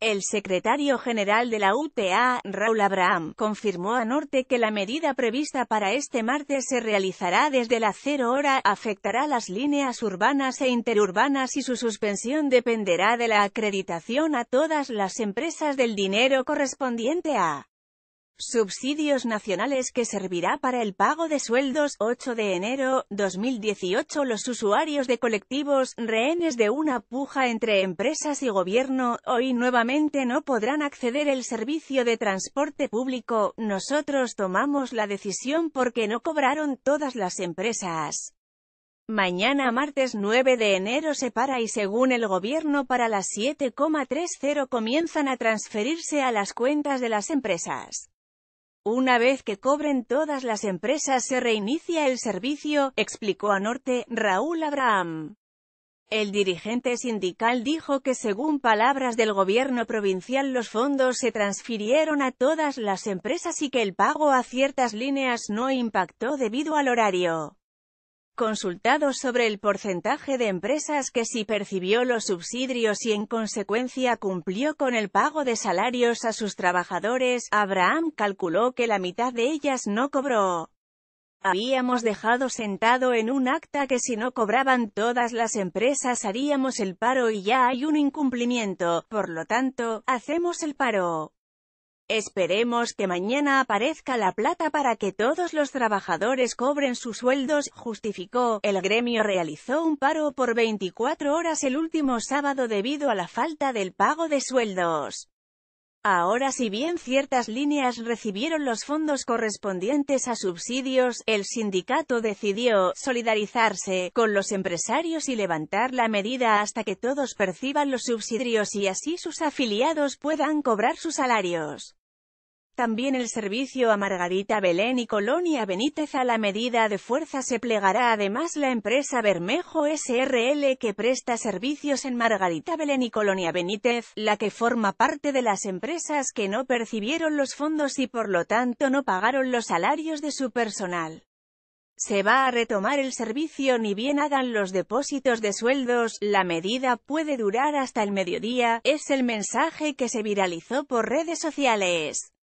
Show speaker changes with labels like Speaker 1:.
Speaker 1: El secretario general de la UTA, Raúl Abraham, confirmó a Norte que la medida prevista para este martes se realizará desde la cero hora, afectará las líneas urbanas e interurbanas y su suspensión dependerá de la acreditación a todas las empresas del dinero correspondiente a Subsidios nacionales que servirá para el pago de sueldos. 8 de enero 2018 Los usuarios de colectivos, rehenes de una puja entre empresas y gobierno, hoy nuevamente no podrán acceder al servicio de transporte público. Nosotros tomamos la decisión porque no cobraron todas las empresas. Mañana martes 9 de enero se para y según el gobierno para las 7,30 comienzan a transferirse a las cuentas de las empresas. Una vez que cobren todas las empresas se reinicia el servicio, explicó a Norte, Raúl Abraham. El dirigente sindical dijo que según palabras del gobierno provincial los fondos se transfirieron a todas las empresas y que el pago a ciertas líneas no impactó debido al horario. Consultado sobre el porcentaje de empresas que sí percibió los subsidios y en consecuencia cumplió con el pago de salarios a sus trabajadores, Abraham calculó que la mitad de ellas no cobró. Habíamos dejado sentado en un acta que si no cobraban todas las empresas haríamos el paro y ya hay un incumplimiento, por lo tanto, hacemos el paro. Esperemos que mañana aparezca la plata para que todos los trabajadores cobren sus sueldos, justificó. El gremio realizó un paro por 24 horas el último sábado debido a la falta del pago de sueldos. Ahora si bien ciertas líneas recibieron los fondos correspondientes a subsidios, el sindicato decidió solidarizarse con los empresarios y levantar la medida hasta que todos perciban los subsidios y así sus afiliados puedan cobrar sus salarios. También el servicio a Margarita Belén y Colonia Benítez a la medida de fuerza se plegará además la empresa Bermejo SRL que presta servicios en Margarita Belén y Colonia Benítez, la que forma parte de las empresas que no percibieron los fondos y por lo tanto no pagaron los salarios de su personal. Se va a retomar el servicio ni bien hagan los depósitos de sueldos, la medida puede durar hasta el mediodía, es el mensaje que se viralizó por redes sociales.